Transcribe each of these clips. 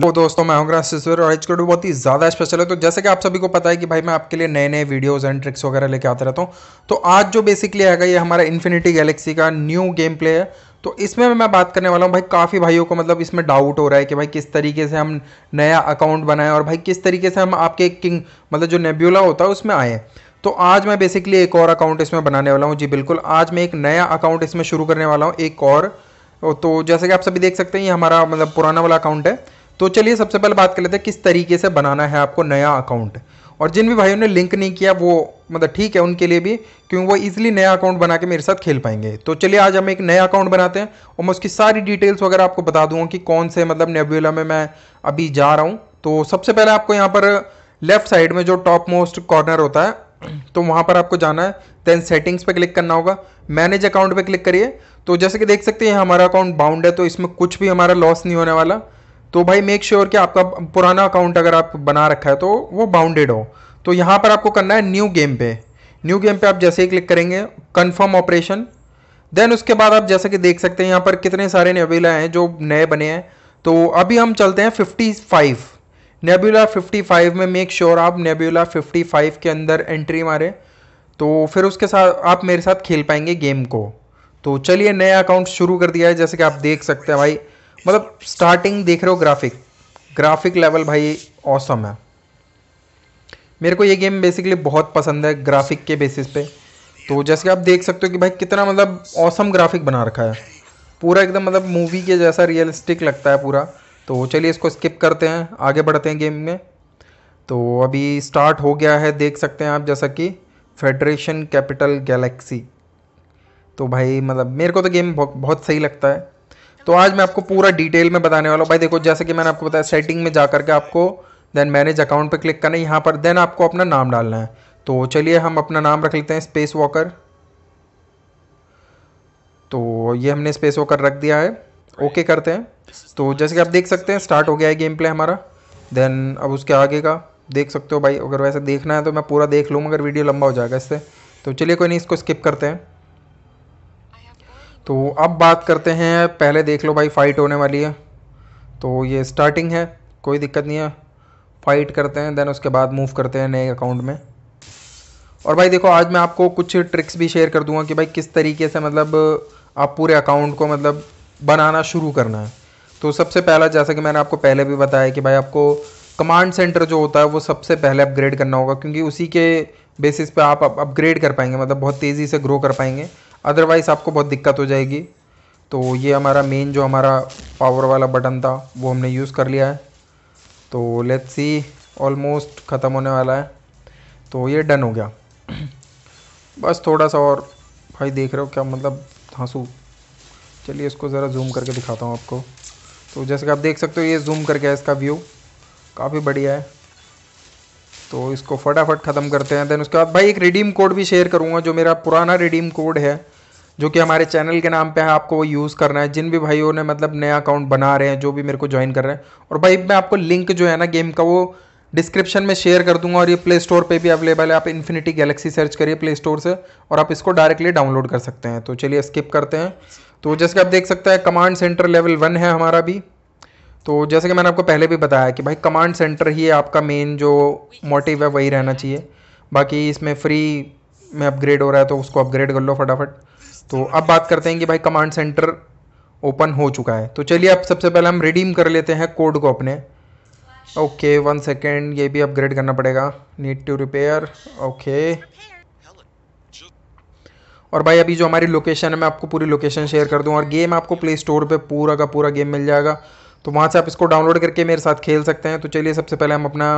वो दोस्तों मैं हूँ और आज का बहुत ही ज़्यादा स्पेशल है तो जैसे कि आप सभी को पता है कि भाई मैं आपके लिए नए नए वीडियोस एंड ट्रिक्स वगैरह लेके आता रहता हूँ तो आज जो बेसिकली आएगा ये हमारा इन्फिनिटी गैलेक्सी का न्यू गेम प्ले है तो इसमें मैं बात करने वाला हूँ भाई काफ़ी भाइयों को मतलब इसमें डाउट हो रहा है कि भाई किस तरीके से हम नया अकाउंट बनाएं और भाई किस तरीके से हम आपके किंग मतलब जो नेब्यूला होता है उसमें आए तो आज मैं बेसिकली एक और अकाउंट इसमें बनाने वाला हूँ जी बिल्कुल आज मैं एक नया अकाउंट इसमें शुरू करने वाला हूँ एक और तो जैसे कि आप सभी देख सकते हैं ये हमारा मतलब पुराना वाला अकाउंट है तो चलिए सबसे पहले बात कर लेते हैं किस तरीके से बनाना है आपको नया अकाउंट और जिन भी भाइयों ने लिंक नहीं किया वो मतलब ठीक है उनके लिए भी क्योंकि वो इजिली नया अकाउंट बना के मेरे साथ खेल पाएंगे तो चलिए आज हम एक नया अकाउंट बनाते हैं और मैं उसकी सारी डिटेल्स वगैरह आपको बता दूंगा कि कौन से मतलब नेबुला में मैं अभी जा रहा हूँ तो सबसे पहले आपको यहाँ पर लेफ्ट साइड में जो टॉप मोस्ट कॉर्नर होता है तो वहाँ पर आपको जाना है देन सेटिंग्स पर क्लिक करना होगा मैनेज अकाउंट पर क्लिक करिए तो जैसे कि देख सकते हैं हमारा अकाउंट बाउंड है तो इसमें कुछ भी हमारा लॉस नहीं होने वाला तो भाई मेक श्योर sure कि आपका पुराना अकाउंट अगर आप बना रखा है तो वो बाउंडेड हो तो यहाँ पर आपको करना है न्यू गेम पे न्यू गेम पे आप जैसे ही क्लिक करेंगे कन्फर्म ऑपरेशन देन उसके बाद आप जैसे कि देख सकते हैं यहाँ पर कितने सारे नेबुला हैं जो नए बने हैं तो अभी हम चलते हैं 55 नेबुला फाइव में मेक श्योर sure आप नेबुला 55 के अंदर एंट्री मारें तो फिर उसके साथ आप मेरे साथ खेल पाएंगे गेम को तो चलिए नया अकाउंट शुरू कर दिया है जैसे कि आप देख सकते हैं भाई मतलब स्टार्टिंग देख रहे हो ग्राफिक ग्राफिक लेवल भाई ऑसम है मेरे को ये गेम बेसिकली बहुत पसंद है ग्राफिक के बेसिस पे तो जैसे आप देख सकते हो कि भाई कितना मतलब ऑसम ग्राफिक बना रखा है पूरा एकदम मतलब मूवी के जैसा रियलिस्टिक लगता है पूरा तो चलिए इसको स्किप करते हैं आगे बढ़ते हैं गेम में तो अभी स्टार्ट हो गया है देख सकते हैं आप जैसा कि फेडरेशन कैपिटल गैलेक्सी तो भाई मतलब मेरे को तो गेम बहुत सही लगता है तो आज मैं आपको पूरा डिटेल में बताने वाला हूँ भाई देखो जैसे कि मैंने आपको बताया सेटिंग में जा करके आपको देन मैनेज अकाउंट पे क्लिक करना है यहाँ पर देन आपको अपना नाम डालना है तो चलिए हम अपना नाम रख लेते हैं स्पेस वॉकर तो ये हमने स्पेस वॉकर रख दिया है ओके करते हैं तो जैसे कि आप देख सकते हैं स्टार्ट हो गया है गेम प्ले हमारा देन अब उसके आगे का देख सकते हो भाई अगर वैसे देखना है तो मैं पूरा देख लूँ अगर वीडियो लंबा हो जाएगा इससे तो चलिए कोई नहीं इसको स्किप करते हैं तो अब बात करते हैं पहले देख लो भाई फाइट होने वाली है तो ये स्टार्टिंग है कोई दिक्कत नहीं है फाइट करते हैं देन उसके बाद मूव करते हैं नए अकाउंट में और भाई देखो आज मैं आपको कुछ ट्रिक्स भी शेयर कर दूंगा कि भाई किस तरीके से मतलब आप पूरे अकाउंट को मतलब बनाना शुरू करना है तो सबसे पहला जैसा कि मैंने आपको पहले भी बताया कि भाई आपको कमांड सेंटर जो होता है वो सबसे पहले अपग्रेड करना होगा क्योंकि उसी के बेसिस पे आप अपग्रेड कर पाएंगे मतलब बहुत तेज़ी से ग्रो कर पाएंगे अदरवाइज़ आपको बहुत दिक्कत हो जाएगी तो ये हमारा मेन जो हमारा पावर वाला बटन था वो हमने यूज़ कर लिया है तो लेट्स सी ऑलमोस्ट ख़त्म होने वाला है तो ये डन हो गया बस थोड़ा सा और भाई देख रहे हो क्या मतलब हाँसू चलिए इसको ज़रा जूम करके दिखाता हूँ आपको तो जैसे कि आप देख सकते हो ये जूम करके है इसका व्यू काफ़ी बढ़िया है तो इसको फटाफट ख़त्म करते हैं देन उसके बाद भाई एक रिडीम कोड भी शेयर करूँगा जो मेरा पुराना रिडीम कोड है जो कि हमारे चैनल के नाम पे है आपको वो यूज़ करना है जिन भी भाइयों ने मतलब नया अकाउंट बना रहे हैं जो भी मेरे को ज्वाइन कर रहे हैं और भाई मैं आपको लिंक जो है ना गेम का वो डिस्क्रिप्शन में शेयर कर दूंगा और ये प्ले स्टोर पर भी अवेलेबल है आप इन्फिनिटी गैलेक्सी सर्च करिए प्ले स्टोर से और आप इसको डायरेक्टली डाउनलोड कर सकते हैं तो चलिए स्किप करते हैं तो जैसे कि आप देख सकते हैं कमांड सेंटर लेवल वन है हमारा भी तो जैसे कि मैंने आपको पहले भी बताया कि भाई कमांड सेंटर ही आपका मेन जो मोटिव है वही रहना चाहिए बाकी इसमें फ्री में अपग्रेड हो रहा है तो उसको अपग्रेड कर लो फटाफट तो अब बात करते हैं कि भाई कमांड सेंटर ओपन हो चुका है तो चलिए अब सबसे पहले हम रिडीम कर लेते हैं कोड को अपने ओके वन सेकेंड ये भी अपग्रेड करना पड़ेगा नीड टू रिपेयर ओके और भाई अभी जो हमारी लोकेशन है मैं आपको पूरी लोकेशन शेयर कर दूँ और गेम आपको प्ले स्टोर पर पूरा का पूरा गेम मिल जाएगा तो वहाँ से आप इसको डाउनलोड करके मेरे साथ खेल सकते हैं तो चलिए सबसे पहले हम अपना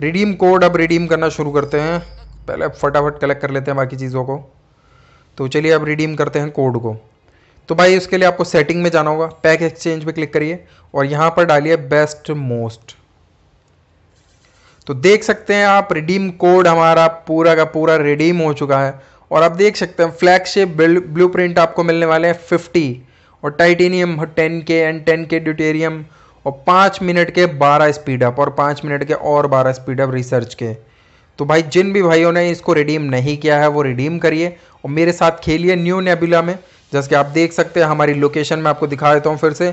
रिडीम कोड अब रिडीम करना शुरू करते हैं पहले फटाफट कलेक्ट कर लेते हैं बाकी चीज़ों को तो चलिए अब रिडीम करते हैं कोड को तो भाई उसके लिए आपको सेटिंग में जाना होगा पैक एक्सचेंज पे क्लिक करिए और यहाँ पर डालिए बेस्ट मोस्ट तो देख सकते हैं आप रिडीम कोड हमारा पूरा का पूरा रिडीम हो चुका है और आप देख सकते हैं फ्लैगशिप ब्लू प्रिंट आपको मिलने वाले हैं फिफ्टी और टाइटेनियम टेन के एंड टेन के ड्यूटेरियम और पाँच मिनट के बारह स्पीड अप और पाँच मिनट के और बारह स्पीड अप रिसर्च के तो भाई जिन भी भाइयों ने इसको रिडीम नहीं किया है वो रिडीम करिए और मेरे साथ खेलिए न्यू नेबुला में जैसे कि आप देख सकते हैं हमारी लोकेशन में आपको दिखा देता हूँ फिर से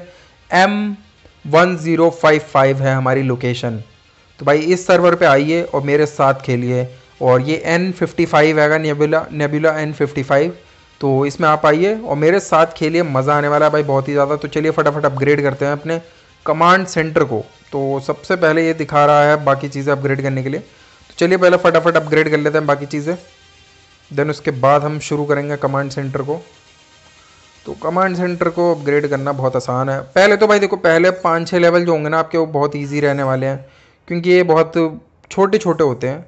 M one zero five five है हमारी लोकेशन तो भाई इस सर्वर पे आइए और मेरे साथ खेलिए और ये एन फिफ्टी फाइव है Nebula Nebula N fifty five तो इसमें आप आइए और मेरे साथ खेलिए मज़ा आने वाला है भाई बहुत ही ज़्यादा तो चलिए फटाफट अपग्रेड करते हैं अपने कमांड सेंटर को तो सबसे पहले ये दिखा रहा है बाकी चीज़ें अपग्रेड करने के लिए चलिए पहले फटाफट अपग्रेड कर लेते हैं बाकी चीज़ें देन उसके बाद हम शुरू करेंगे कमांड सेंटर को तो कमांड सेंटर को अपग्रेड करना बहुत आसान है पहले तो भाई देखो पहले पाँच छः लेवल जो होंगे ना आपके वो बहुत ईजी रहने वाले हैं क्योंकि ये बहुत छोटे छोटे होते हैं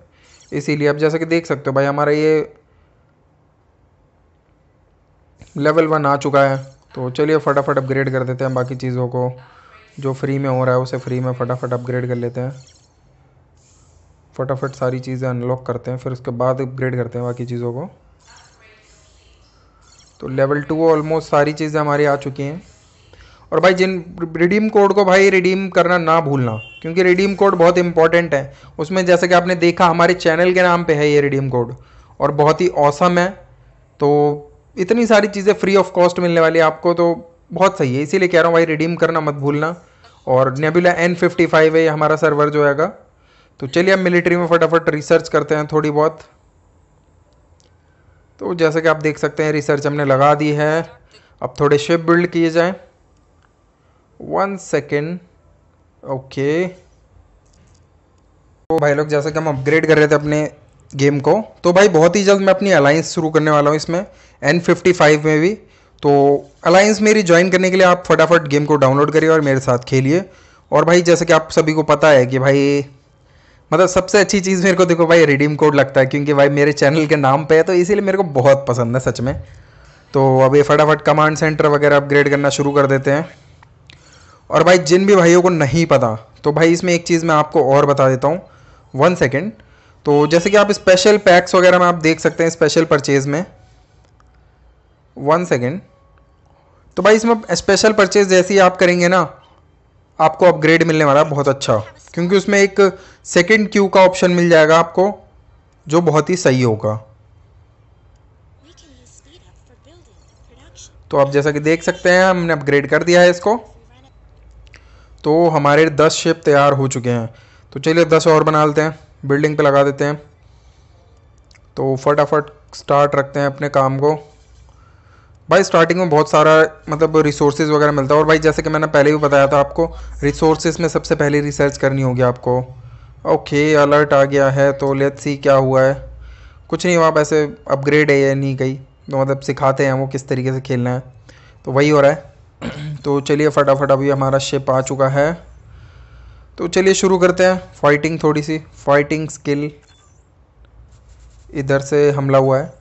इसीलिए आप जैसा कि देख सकते हो भाई हमारा ये लेवल वन आ चुका है तो चलिए फटाफट अपग्रेड कर देते हैं बाकी चीज़ों को जो फ्री में हो रहा है उसे फ्री में फटाफट अपग्रेड कर लेते हैं फटाफट सारी चीज़ें अनलॉक करते हैं फिर उसके बाद अपग्रेड करते हैं बाकी चीज़ों को तो लेवल टू ऑलमोस्ट सारी चीज़ें हमारी आ चुकी हैं और भाई जिन रिडीम कोड को भाई रिडीम करना ना भूलना क्योंकि रिडीम कोड बहुत इंपॉर्टेंट है उसमें जैसे कि आपने देखा हमारे चैनल के नाम पे है ये रिडीम कोड और बहुत ही औसम है तो इतनी सारी चीज़ें फ्री ऑफ कॉस्ट मिलने वाली है आपको तो बहुत सही है इसीलिए कह रहा हूँ भाई रिडीम करना मत भूलना और नेबुला एन फिफ्टी फाइव है हमारा सर्वर जो हैगा तो चलिए अब मिलिट्री में फटाफट रिसर्च करते हैं थोड़ी बहुत तो जैसे कि आप देख सकते हैं रिसर्च हमने लगा दी है अब थोड़े शिप बिल्ड किए जाएं वन सेकेंड ओके तो भाई लोग जैसे कि हम अपग्रेड कर रहे थे अपने गेम को तो भाई बहुत ही जल्द मैं अपनी अलायंस शुरू करने वाला हूँ इसमें एन फिफ्टी फाइव में भी तो अलायंस मेरी ज्वाइन करने के लिए आप फटाफट गेम को डाउनलोड करिए और मेरे साथ खेलिए और भाई जैसे कि आप सभी को पता है कि भाई मतलब सबसे अच्छी चीज़ मेरे को देखो भाई रिडीम कोड लगता है क्योंकि भाई मेरे चैनल के नाम पे है तो इसीलिए मेरे को बहुत पसंद है सच में तो अब ये फटाफट कमांड सेंटर वगैरह अपग्रेड करना शुरू कर देते हैं और भाई जिन भी भाइयों को नहीं पता तो भाई इसमें एक चीज़ मैं आपको और बता देता हूँ वन सेकेंड तो जैसे कि आप स्पेशल पैक्स वगैरह में आप देख सकते हैं स्पेशल परचेज़ में वन सेकेंड तो भाई इसमें स्पेशल परचेज़ जैसे ही आप करेंगे ना आपको अपग्रेड मिलने वाला है बहुत अच्छा क्योंकि उसमें एक सेकेंड क्यू का ऑप्शन मिल जाएगा आपको जो बहुत ही सही होगा तो आप जैसा कि देख सकते हैं हमने अपग्रेड कर दिया है इसको तो हमारे दस शेप तैयार हो चुके हैं तो चलिए दस और बना लेते हैं बिल्डिंग पे लगा देते हैं तो फटाफट स्टार्ट रखते हैं अपने काम को भाई स्टार्टिंग में बहुत सारा मतलब रिसोर्सेज वगैरह मिलता है और भाई जैसे कि मैंने पहले भी बताया था आपको रिसोर्सेज में सबसे पहले रिसर्च करनी होगी आपको ओके अलर्ट आ गया है तो लेट सी क्या हुआ है कुछ नहीं वहाँ ऐसे अपग्रेड है या नहीं गई तो मतलब सिखाते हैं वो किस तरीके से खेलना है तो वही हो रहा है तो चलिए फटाफट अभी हमारा शिप आ चुका है तो चलिए शुरू करते हैं फाइटिंग थोड़ी सी फाइटिंग स्किल इधर से हमला हुआ है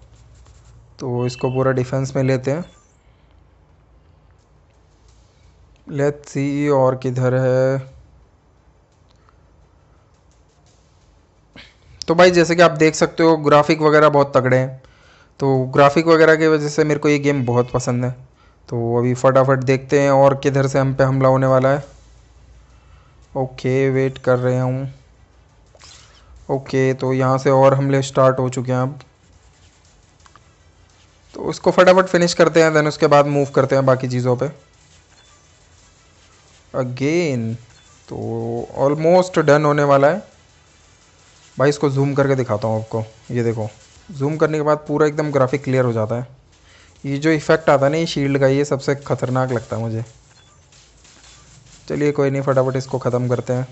तो इसको पूरा डिफेंस में लेते हैं लेट सी और किधर है तो भाई जैसे कि आप देख सकते हो ग्राफिक वगैरह बहुत तगड़े हैं तो ग्राफिक वगैरह की वजह से मेरे को ये गेम बहुत पसंद है तो अभी फटाफट देखते हैं और किधर से हम पे हमला होने वाला है ओके वेट कर रहे हूँ ओके तो यहाँ से और हमले स्टार्ट हो चुके हैं अब तो उसको फटाफट फिनिश करते हैं देन उसके बाद मूव करते हैं बाकी चीज़ों पे अगेन तो ऑलमोस्ट डन होने वाला है भाई इसको जूम करके दिखाता हूँ आपको ये देखो जूम करने के बाद पूरा एकदम ग्राफिक क्लियर हो जाता है ये जो इफ़ेक्ट आता है ना ये शील्ड का ये सबसे ख़तरनाक लगता है मुझे चलिए कोई नहीं फटाफट इसको ख़त्म करते हैं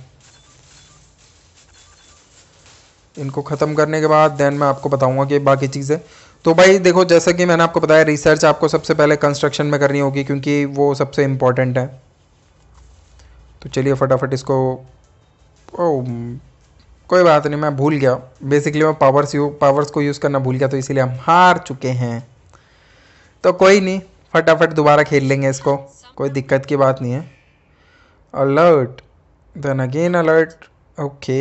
इनको ख़त्म करने के बाद देन मैं आपको बताऊंगा कि बाकी चीज़ें तो भाई देखो जैसा कि मैंने आपको बताया रिसर्च आपको सबसे पहले कंस्ट्रक्शन में करनी होगी क्योंकि वो सबसे इम्पॉर्टेंट है तो चलिए फटाफट इसको ओ कोई बात नहीं मैं भूल गया बेसिकली मैं पावर्स यू पावर्स को यूज़ करना भूल गया तो इसीलिए हम हार चुके हैं तो कोई नहीं फटाफट दोबारा खेल लेंगे इसको कोई दिक्कत की बात नहीं है alert then again alert okay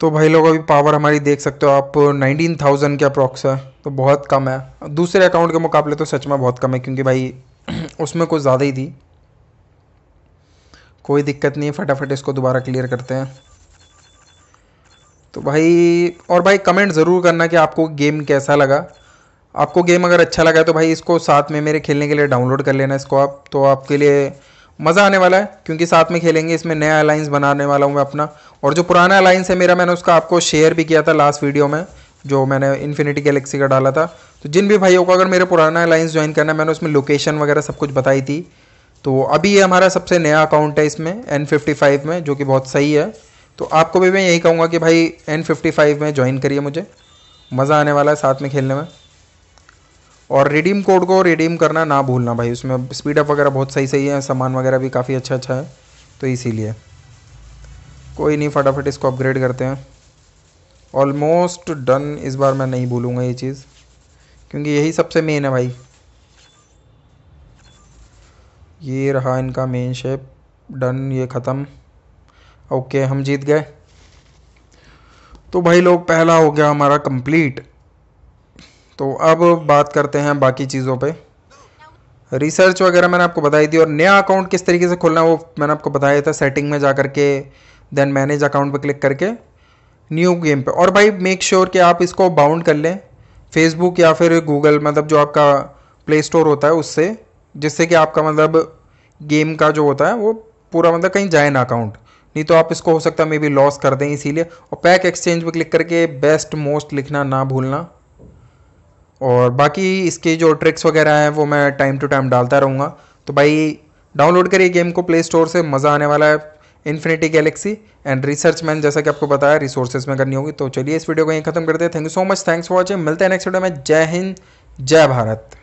तो भाई लोग अभी पावर हमारी देख सकते हो आप 19,000 के अप्रॉक्स है तो बहुत कम है दूसरे अकाउंट के मुकाबले तो सच में बहुत कम है क्योंकि भाई उसमें कुछ ज़्यादा ही थी कोई दिक्कत नहीं फटाफट इसको दोबारा क्लियर करते हैं तो भाई और भाई कमेंट ज़रूर करना कि आपको गेम कैसा लगा आपको गेम अगर अच्छा लगा तो भाई इसको साथ में मेरे खेलने के लिए डाउनलोड कर लेना इसको आप तो आपके लिए मज़ा आने वाला है क्योंकि साथ में खेलेंगे इसमें नया अलाइंस बनाने वाला हूँ मैं अपना और जो पुराना अलायंस है मेरा मैंने उसका आपको शेयर भी किया था लास्ट वीडियो में जो मैंने इन्फिनिटी गैलेक्सी का डाला था तो जिन भी भाइयों को अगर मेरे पुराना अलायंस ज्वाइन करना है मैंने उसमें लोकेशन वगैरह सब कुछ बताई थी तो अभी ये हमारा सबसे नया अकाउंट है इसमें एन फिफ्टी फाइव में जो कि बहुत सही है तो आपको भी मैं यही कहूँगा कि भाई एन फिफ्टी फाइव में ज्वाइन करिए मुझे मज़ा आने वाला है साथ में खेलने में और रिडीम कोड को रिडीम करना ना भूलना भाई उसमें स्पीडअप वगैरह बहुत सही सही है सामान वगैरह भी काफ़ी अच्छा अच्छा है तो इसीलिए कोई नहीं फटाफट इसको अपग्रेड करते हैं ऑलमोस्ट डन इस बार मैं नहीं भूलूँगा ये चीज़ क्योंकि यही सबसे मेन है भाई ये रहा इनका मेन शेप डन ये ख़त्म ओके हम जीत गए तो भाई लोग पहला हो गया हमारा कंप्लीट तो अब बात करते हैं बाकी चीज़ों पे रिसर्च वगैरह मैंने आपको बताई थी और नया अकाउंट किस तरीके से खोलना वो मैंने आपको बताया था सेटिंग में जा कर के देन मैनेज अकाउंट पे क्लिक करके न्यू गेम पे और भाई मेक श्योर sure कि आप इसको बाउंड कर लें फेसबुक या फिर गूगल मतलब जो आपका प्ले स्टोर होता है उससे जिससे कि आपका मतलब गेम का जो होता है वो पूरा मतलब कहीं जाए ना अकाउंट नहीं तो आप इसको हो सकता है मे बी लॉस कर दें इसीलिए और पैक एक्सचेंज पर क्लिक करके बेस्ट मोस्ट लिखना ना भूलना और बाकी इसके जो ट्रिक्स वगैरह हैं वो मैं टाइम टू टाइम डालता रहूँगा तो भाई डाउनलोड करिए गेम को प्ले स्टोर से मज़ा आने वाला है infinity galaxy and research man जैसा कि आपको बताया रिसोर्सेज में करनी होगी तो चलिए इस वीडियो को यहीं खत्म करते हैं thank you so much thanks for watching मिलते हैं नेक्स्ट वीडियो में जय हिंद जय भारत